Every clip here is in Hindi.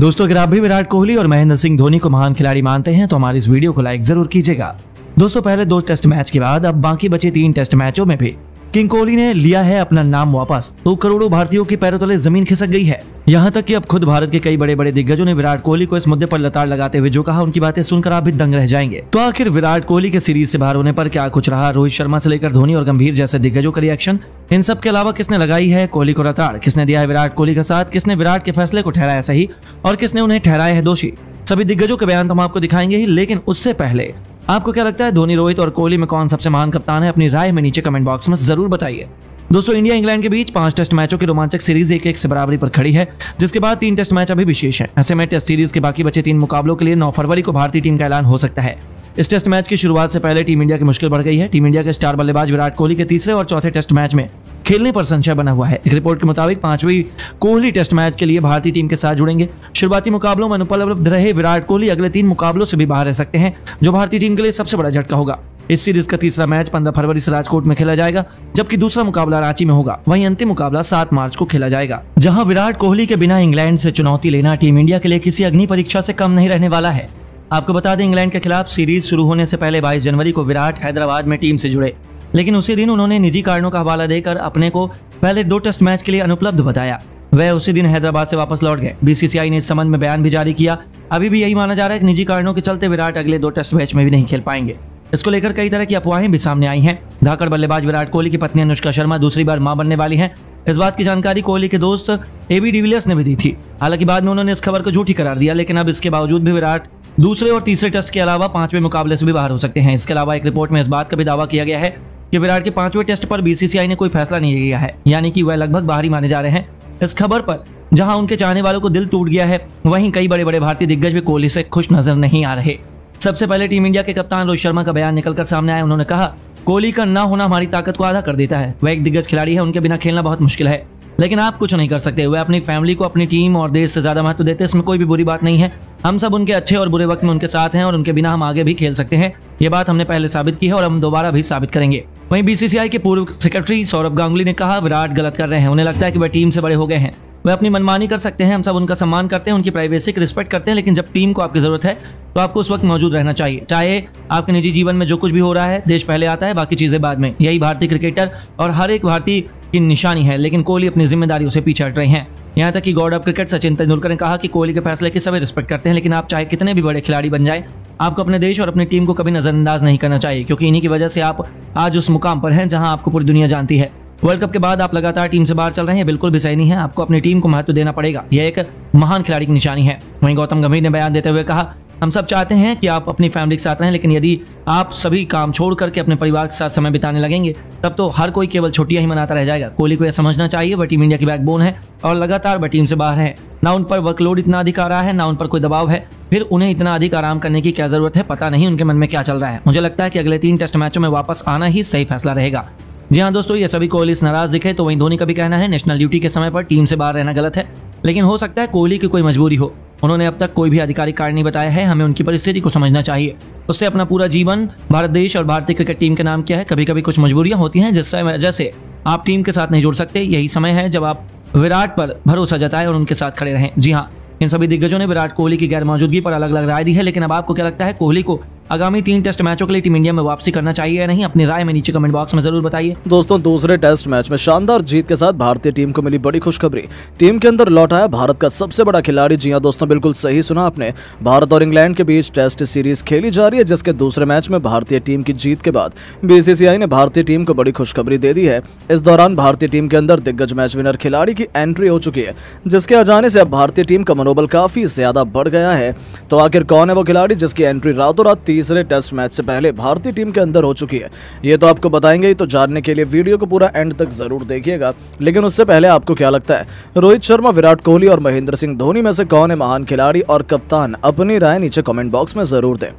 दोस्तों अगर आप भी विराट कोहली और महेंद्र सिंह धोनी को महान खिलाड़ी मानते हैं तो हमारी इस वीडियो को लाइक जरूर कीजिएगा दोस्तों पहले दो टेस्ट मैच के बाद अब बाकी बचे तीन टेस्ट मैचों में भी किंग कोहली ने लिया है अपना नाम वापस तो करोड़ों भारतीयों के पैरों तले जमीन खिसक गई है यहाँ तक कि अब खुद भारत के कई बड़े बड़े दिग्गजों ने विराट कोहली को इस मुद्दे पर लताड़ लगाते हुए जो कहा उनकी बातें सुनकर आप भी दंग रह जाएंगे तो आखिर विराट कोहली के सीरीज से बाहर होने पर क्या कुछ रहा रोहित शर्मा से लेकर धोनी और गंभीर जैसे दिग्गजों का रिएक्शन इन सब के अलावा किसने लगाई है कोहली को लताड़ किसने दिया है विराट कोहली का साथ किसने विराट के फैसले को ठहराया सही और किसने उन्हें ठहराया है दोषी सभी दिग्गजों के बयान तो हम आपको दिखाएंगे ही लेकिन उससे पहले आपको क्या लगता है धोनी रोहित और कोहली में कौन सबसे महान कप्तान है अपनी राय में नीचे कमेंट बॉक्स में जरूर बताइए दोस्तों इंडिया इंग्लैंड के बीच पांच टेस्ट मैचों की रोमांचक सीरीज एक एक से बराबरी पर खड़ी है जिसके बाद तीन टेस्ट मैच अभी विशेष है ऐसे में टेस्ट सीरीज के बाकी बचे तीन मुकाबलों के लिए नौ फरवरी को भारतीय टीम का ऐलान हो सकता है इस टेस्ट मैच की शुरुआत से पहले टीम इंडिया की मुश्किल बढ़ गई है टीम इंडिया के स्टार बल्लेबाज विराट कोहली के तीसरे और चौथे टेस्ट मैच में खेलने पर संशय बना हुआ है एक रिपोर्ट के मुताबिक पांचवी कोहली टेस्ट मैच के लिए भारतीय टीम के साथ जुड़ेंगे शुरुआती मुकाबलों में अनुपलब्ध रहे विराट कोहली अगले तीन मुकाबलों से भी बाहर रह सकते हैं जो भारतीय टीम के लिए सबसे बड़ा झटका होगा इस सीरीज का तीसरा मैच 15 फरवरी से राजकोट में खेला जाएगा जबकि दूसरा मुकाबला रांची में होगा वहीं अंतिम मुकाबला 7 मार्च को खेला जाएगा जहां विराट कोहली के बिना इंग्लैंड से चुनौती लेना टीम इंडिया के लिए किसी अग्नि परीक्षा से कम नहीं रहने वाला है आपको बता दें इंग्लैंड के खिलाफ सीरीज शुरू होने से पहले 22 जनवरी को विराट हैदराबाद में टीम से जुड़े लेकिन उसी दिन उन्होंने निजी कारणों का हवाला देकर अपने को पहले दो टेस्ट मैच के लिए अनुपलब्ध बताया वह उसी दिन हैदराबाद से वापस लौट गए बीसीसीआई ने इस संबंध में बयान भी जारी किया अभी भी यही माना जा रहा है कि निजी कारणों के चलते विराट अगले दो टेस्ट मैच में भी नहीं खेल पाएंगे इसको लेकर कई तरह की अफवाहें भी सामने आई हैं धाकड़ बल्लेबाज विराट कोहली की पत्नी अनुष्का शर्मा दूसरी बार मां बनने वाली हैं इस बात की जानकारी कोहली के दोस्त ए बी डिविलियर्स ने भी दी थी हालांकि बाद में उन्होंने इस खबर को झूठी करार दिया लेकिन अब इसके बावजूद भी विराट दूसरे और तीसरे टेस्ट के अलावा पांचवें मुकाबले से भी बाहर हो सकते हैं इसके अलावा एक रिपोर्ट में इस बात का भी दावा किया गया है कि विराट के पांचवें टेस्ट पर बीसीसीआई ने कोई फैसला नहीं लिया है यानी कि वह लगभग बाहरी माने जा रहे हैं इस खबर पर जहां उनके चाहने वालों को दिल टूट गया है वहीं कई बड़े बड़े भारतीय दिग्गज भी कोहली से खुश नजर नहीं आ रहे सबसे पहले टीम इंडिया के कप्तान रोहित शर्मा का बयान निकलकर सामने आया उन्होंने कहा कोहली का न होना हमारी ताकत को आधा कर देता है वह एक दिग्गज खिलाड़ी है उनके बिना खेलना बहुत मुश्किल है लेकिन आप कुछ नहीं कर सकते वह अपनी फैमिली को अपनी टीम और देश से ज्यादा महत्व देते इसमें कोई भी बुरी बात नहीं है हम सब उनके अच्छे और बुरे वक्त में उनके साथ हैं और उनके बिना हम आगे भी खेल सकते हैं ये बात हमने पहले साबित की है और हम दोबारा भी साबित करेंगे वहीं बीसीसीआई के पूर्व सेक्रेटरी सौरभ गांगुली ने कहा विराट गलत कर रहे हैं उन्हें लगता है कि वह टीम से बड़े हो गए हैं वह अपनी मनमानी कर सकते हैं हम सब उनका सम्मान करते हैं उनकी प्राइवेसी की रिस्पेक्ट करते हैं लेकिन जब टीम को आपकी ज़रूरत है तो आपको उस वक्त मौजूद रहना चाहिए चाहे आपके निजी जीवन में जो कुछ भी हो रहा है देश पहले आता है बाकी चीज़ें बाद में यही भारतीय क्रिकेटर और हर एक भारतीय की निशानी है लेकिन कोहली अपनी जिम्मेदारियों से पीछे हट रहे हैं यहाँ तक कि God of cricket Sachin Tendulkar ने कहा कि कोहली के फैसले की सभी रिस्पेक्ट करते हैं लेकिन आप चाहे कितने भी बड़े खिलाड़ी बन जाए आपको अपने देश और अपनी टीम को कभी नज़रअंदाज नहीं करना चाहिए क्योंकि इन्हीं की वजह से आप आज उस मुकाम पर हैं जहां आपको पूरी दुनिया जानती है वर्ल्ड कप के बाद आप लगातार टीम से बाहर चल रहे हैं बिल्कुल भी सही नहीं है आपको अपनी टीम को महत्व देना पड़ेगा यह एक महान खिलाड़ी की निशानी है वहीं गौतम गंभीर ने बयान देते हुए कहा हम सब चाहते हैं कि आप अपनी फैमिली के साथ रहें लेकिन यदि आप सभी काम छोड़ करके अपने परिवार के साथ समय बिताने लगेंगे तब तो हर कोई केवल छुट्टियां ही मनाता रह जाएगा कोहली को यह समझना चाहिए वह टीम इंडिया की बैकबोन है और लगातार वह टीम से बाहर है ना उन पर वर्कलोड इतना अधिक आ रहा है ना उन पर कोई दबाव है फिर उन्हें इतना अधिक आराम करने की क्या जरूरत है पता नहीं उनके मन में क्या चल रहा है मुझे लगता है कि अगले तीन टेस्ट मैचों में वापस आना ही सही फैसला रहेगा जी हाँ दोस्तों ये सभी कोहली नाराज दिखे तो वहीं धोनी का भी कहना है नेशनल ड्यूटी के समय पर टीम से बाहर रहना गलत है लेकिन हो सकता है कोहली की कोई मजबूरी हो उन्होंने अब तक कोई भी आधिकारिक कारण नहीं बताया है हमें उनकी परिस्थिति को समझना चाहिए उससे अपना पूरा जीवन भारत देश और भारतीय क्रिकेट टीम के नाम किया है कभी कभी कुछ मजबूरियां होती हैं जिससे वजह से आप टीम के साथ नहीं जुड़ सकते यही समय है जब आप विराट पर भरोसा जताए और उनके साथ खड़े रहें जी हाँ इन सभी दिग्गजों ने विराट कोहली की गैर मौजूदगी पर अलग अलग राय दी है लेकिन अब आपको क्या लगता है कोहली को आगामी तीन टेस्ट मैचों के लिए टीम इंडिया में वापसी करना चाहिए या नहीं अपनी राय में नीचे कमेंट बॉक्स में जरूर बताइए दोस्तों दूसरे टेस्ट मैच में शानदार जीत के साथ भारतीय टीम को मिली बड़ी खुशखबरी टीम के अंदर लौट आया भारत का सबसे बड़ा खिलाड़ी जी हाँ दोस्तों बिल्कुल सही सुना आपने भारत और इंग्लैंड के बीच टेस्ट सीरीज खेली जा रही है जिसके दूसरे मैच में भारतीय टीम की जीत के बाद बीसीसीआई ने भारतीय टीम को बड़ी खुशखबरी दे दी है इस दौरान भारतीय टीम के अंदर दिग्गज मैच विनर खिलाड़ी की एंट्री हो चुकी है जिसके आ जाने से अब भारतीय टीम का मनोबल काफी ज्यादा बढ़ गया है तो आखिर कौन है वो खिलाड़ी जिसकी एंट्री रातों रात तीसरे टेस्ट मैच से पहले भारतीय टीम के अंदर हो चुकी है ये तो आपको बताएंगे ही तो जानने के लिए वीडियो को पूरा एंड तक जरूर देखिएगा लेकिन उससे पहले आपको क्या लगता है रोहित शर्मा विराट कोहली और महेंद्र सिंह धोनी में से कौन है महान खिलाड़ी और कप्तान अपनी राय नीचे कॉमेंट बॉक्स में जरूर दें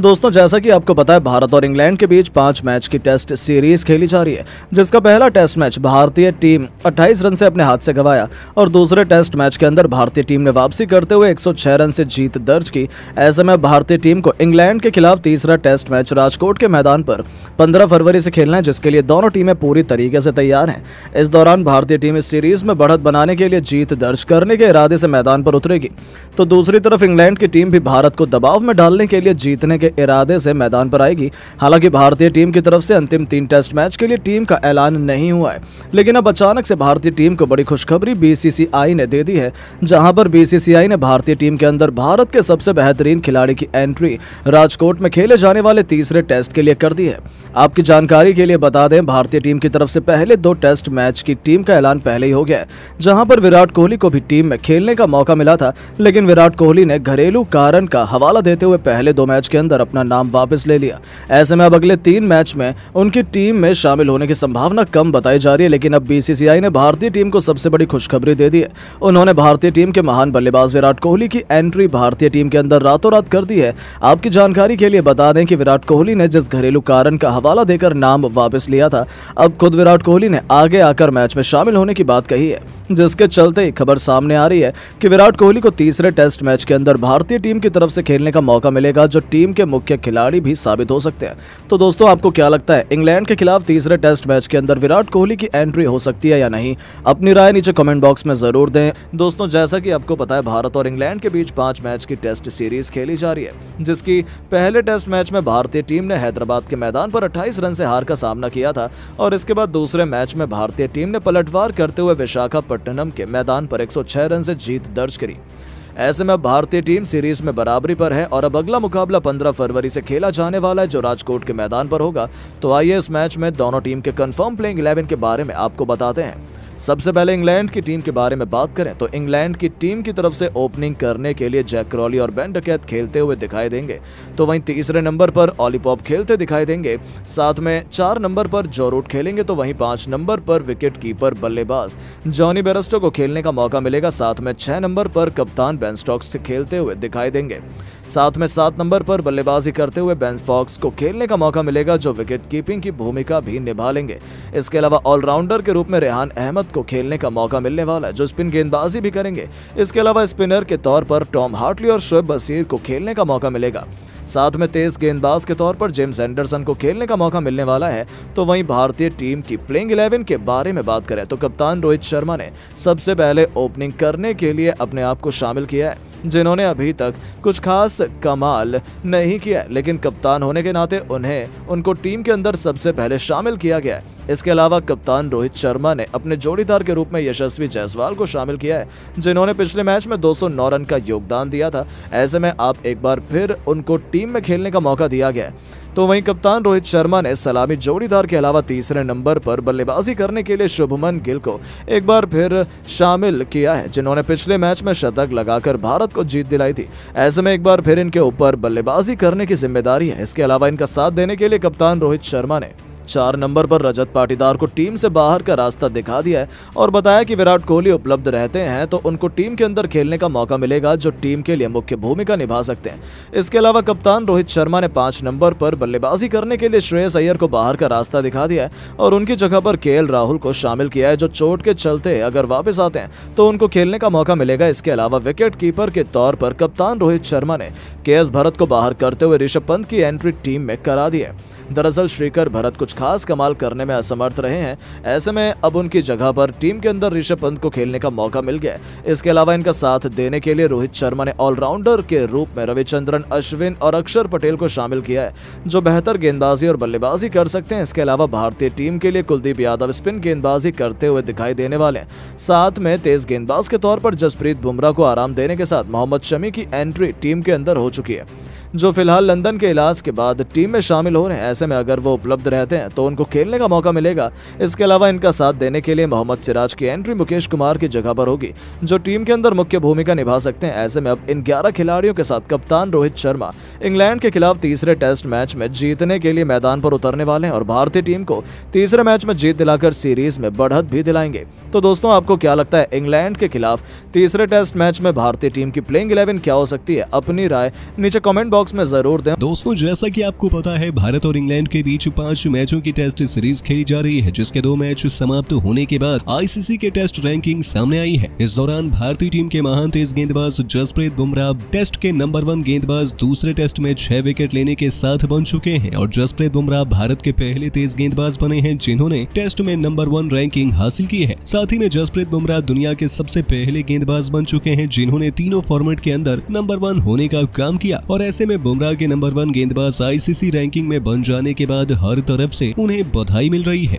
दोस्तों जैसा कि आपको पता है भारत और इंग्लैंड के बीच पांच मैच की टेस्ट सीरीज खेली जा रही है जिसका पहला टेस्ट मैच भारतीय टीम 28 रन से अपने हाथ से गवाया और दूसरे टेस्ट मैच के अंदर भारतीय टीम ने वापसी करते हुए 106 रन से जीत दर्ज की ऐसे में भारतीय टीम को इंग्लैंड के खिलाफ तीसरा टेस्ट मैच राजकोट के मैदान पर पंद्रह फरवरी से खेलना है जिसके लिए दोनों टीमें पूरी तरीके से तैयार है इस दौरान भारतीय टीम इस सीरीज में बढ़त बनाने के लिए जीत दर्ज करने के इरादे से मैदान पर उतरेगी तो दूसरी तरफ इंग्लैंड की टीम भी भारत को दबाव में डालने के लिए जीतने के इरादे से मैदान पर आएगी हालांकि भारतीय टीम की तरफ से अंतिम तीन टेस्ट मैच के लिए टीम का ऐलान नहीं हुआ है लेकिन अब अचानक से भारतीय टीम को बड़ी खुशखबरी बीसीसीआई ने दे दी है जहां पर बीसीसीआई ने भारतीय टीम के अंदर भारत के सबसे बेहतरीन खिलाड़ी की एंट्री राजकोट में खेले जाने वाले तीसरे टेस्ट के लिए कर दी है आपकी जानकारी के लिए बता दें भारतीय टीम की तरफ से पहले दो टेस्ट मैच की टीम का ऐलान पहले ही हो गया है जहां पर विराट कोहली को भी टीम में खेलने का मौका मिला था लेकिन विराट कोहली ने घरेलू कारण का हवाला देते हुए पहले दो मैच के अंदर अंदर अपना नाम वापस ले लिया ऐसे में अब अगले तीन मैच में उनकी टीम में शामिल होने की संभावना कम बताई जा रही है लेकिन अब बीसीसीआई ने भारतीय टीम को सबसे बड़ी खुशखबरी दे दी है उन्होंने भारतीय टीम के महान बल्लेबाज विराट कोहली की एंट्री भारतीय टीम के अंदर रातों रात कर दी है आपकी जानकारी के लिए बता दें कि विराट कोहली ने जिस घरेलू कारण का हवाला देकर नाम वापस लिया था अब खुद विराट कोहली ने आगे आकर मैच में शामिल होने की बात कही है जिसके चलते खबर सामने आ रही है कि विराट कोहली को तीसरे टेस्ट मैच के अंदर भारतीय टीम की तरफ से खेलने का मौका मिलेगा जो टीम के के मुख्य खिलाड़ी भी साबित हो सकते हैं तो दोस्तों आपको क्या लगता है इंग्लैंड के खिलाफ तीसरे टेस्ट मैच के अंदर विराट कोहली की एंट्री हो सकती है या नहीं अपनी राय नीचे कमेंट बॉक्स में जरूर दें दोस्तों जैसा कि आपको पता है भारत और इंग्लैंड के बीच पांच मैच की टेस्ट सीरीज खेली जा रही है जिसकी पहले टेस्ट मैच में भारतीय टीम ने हैदराबाद के मैदान पर अट्ठाईस रन से हार का सामना किया था और इसके बाद दूसरे मैच में भारतीय टीम ने पलटवार करते हुए विशाखापट्टनम के मैदान पर 106 रन से जीत दर्ज करी ऐसे में भारतीय टीम सीरीज में बराबरी पर है और अब अगला मुकाबला पंद्रह फरवरी से खेला जाने वाला है जो राजकोट के मैदान पर होगा तो आइए इस मैच में दोनों टीम के कन्फर्म प्लेइंग इलेवन के बारे में आपको बताते हैं सबसे पहले इंग्लैंड की टीम के बारे में बात करें तो इंग्लैंड की टीम की तरफ से ओपनिंग करने के लिए जैक क्रॉली और बैन डकैत खेलते हुए दिखाई देंगे तो वहीं तीसरे नंबर पर ऑलीपॉप खेलते दिखाई देंगे साथ में चार नंबर पर जोरूट खेलेंगे तो वहीं पांच नंबर पर विकेट कीपर बल्लेबाज जॉनी बेरस्टो को खेलने का मौका मिलेगा साथ में छह नंबर पर कप्तान बैन स्टॉक्स खेलते हुए दिखाई देंगे साथ में सात नंबर पर बल्लेबाजी करते हुए बैन फॉक्स को खेलने का मौका मिलेगा जो विकेट कीपिंग की भूमिका भी निभा लेंगे इसके अलावा ऑलराउंडर के रूप में रेहान अहमद रविनाथ को खेलने का मौका मिलने वाला है जो स्पिन गेंदबाजी भी करेंगे इसके अलावा स्पिनर के तौर पर टॉम हार्टली और शुएब बसीर को खेलने का मौका मिलेगा साथ में तेज गेंदबाज के तौर पर जेम्स एंडरसन को खेलने का मौका मिलने वाला है तो वहीं भारतीय टीम की प्लेइंग 11 के बारे में बात करें तो कप्तान रोहित शर्मा ने सबसे पहले ओपनिंग करने के लिए अपने आप को शामिल किया है जिन्होंने अभी तक कुछ खास कमाल नहीं किया लेकिन कप्तान होने के नाते उन्हें उनको टीम के अंदर सबसे पहले शामिल किया गया है इसके अलावा कप्तान रोहित शर्मा ने अपने जोड़ीदार के रूप में यशस्वी जायसवाल को शामिल किया है जिन्होंने पिछले मैच में 209 रन का योगदान दिया था ऐसे में आप एक बार फिर उनको टीम में खेलने का मौका दिया गया तो वहीं कप्तान रोहित शर्मा ने सलामी जोड़ीदार के अलावा तीसरे नंबर पर बल्लेबाजी करने के लिए शुभमन गिल को एक बार फिर शामिल किया है जिन्होंने पिछले मैच में शतक लगाकर भारत को जीत दिलाई थी ऐसे में एक बार फिर इनके ऊपर बल्लेबाजी करने की जिम्मेदारी है इसके अलावा इनका साथ देने के लिए कप्तान रोहित शर्मा ने चार नंबर पर रजत पाटीदार को टीम से बाहर का रास्ता दिखा दिया है और बताया कि विराट कोहली उपलब्ध रहते हैं तो उनको टीम के अंदर खेलने का मौका मिलेगा जो टीम के लिए मुख्य भूमिका निभा सकते हैं इसके अलावा कप्तान रोहित शर्मा ने पांच नंबर पर बल्लेबाजी करने के लिए श्रेयस अय्यर को बाहर का रास्ता दिखा दिया है और उनकी जगह पर के राहुल को शामिल किया है जो चोट के चलते अगर वापिस आते हैं तो उनको खेलने का मौका मिलेगा इसके अलावा विकेट कीपर के तौर पर कप्तान रोहित शर्मा ने के भरत को बाहर करते हुए ऋषभ पंत की एंट्री टीम में करा दी है दरअसल श्रीकर भरत कुछ खास कमाल करने में असमर्थ रहे हैं ऐसे में अब उनकी जगह पर टीम के अंदर ऋषभ पंत को खेलने का मौका मिल गया इसके अलावा इनका साथ देने के लिए रोहित शर्मा ने ऑलराउंडर के रूप में रविचंद्रन अश्विन और अक्षर पटेल को शामिल किया है जो बेहतर गेंदबाजी और बल्लेबाजी कर सकते हैं इसके अलावा भारतीय टीम के लिए कुलदीप यादव स्पिन गेंदबाजी करते हुए दिखाई देने वाले साथ में तेज गेंदबाज के तौर पर जसप्रीत बुमराह को आराम देने के साथ मोहम्मद शमी की एंट्री टीम के अंदर हो चुकी है जो फिलहाल लंदन के इलाज के बाद टीम में शामिल हो रहे हैं ऐसे में अगर वो उपलब्ध रहते हैं तो उनको खेलने का मौका मिलेगा इसके अलावा इनका साथ देने के लिए मोहम्मद सिराज की एंट्री मुकेश कुमार की जगह पर होगी जो टीम के अंदर मुख्य भूमिका निभा सकते हैं ऐसे में अब इन ग्यारह खिलाड़ियों के साथ कप्तान रोहित शर्मा इंग्लैंड के खिलाफ तीसरे टेस्ट मैच में जीतने के लिए मैदान पर उतरने वाले हैं और भारतीय टीम को तीसरे मैच में जीत दिलाकर सीरीज में बढ़त भी दिलाएंगे तो दोस्तों आपको क्या लगता है इंग्लैंड के खिलाफ तीसरे टेस्ट मैच में भारतीय टीम की प्लेइंग इलेवन क्या हो सकती है अपनी राय नीचे कॉमेंट बॉक्स बॉक्स में जरूर दें दोस्तों जैसा कि आपको पता है भारत और इंग्लैंड के बीच पांच मैचों की टेस्ट सीरीज खेली जा रही है जिसके दो मैच समाप्त होने के बाद आईसीसी के टेस्ट रैंकिंग सामने आई है इस दौरान भारतीय टीम के महान तेज गेंदबाज जसप्रीत बुमराह टेस्ट के नंबर वन गेंदबाज दूसरे टेस्ट में छह विकेट लेने के साथ बन चुके हैं और जसप्रीत बुमराह भारत के पहले तेज गेंदबाज बने हैं जिन्होंने टेस्ट में नंबर वन रैंकिंग हासिल की है साथ ही में जसप्रीत बुमराह दुनिया के सबसे पहले गेंदबाज बन चुके हैं जिन्होंने तीनों फॉर्मेट के अंदर नंबर वन होने का काम किया और ऐसे में में बुमराह के नंबर वन गेंदबाज आईसीसी रैंकिंग में बन जाने के बाद हर तरफ से उन्हें बधाई मिल रही है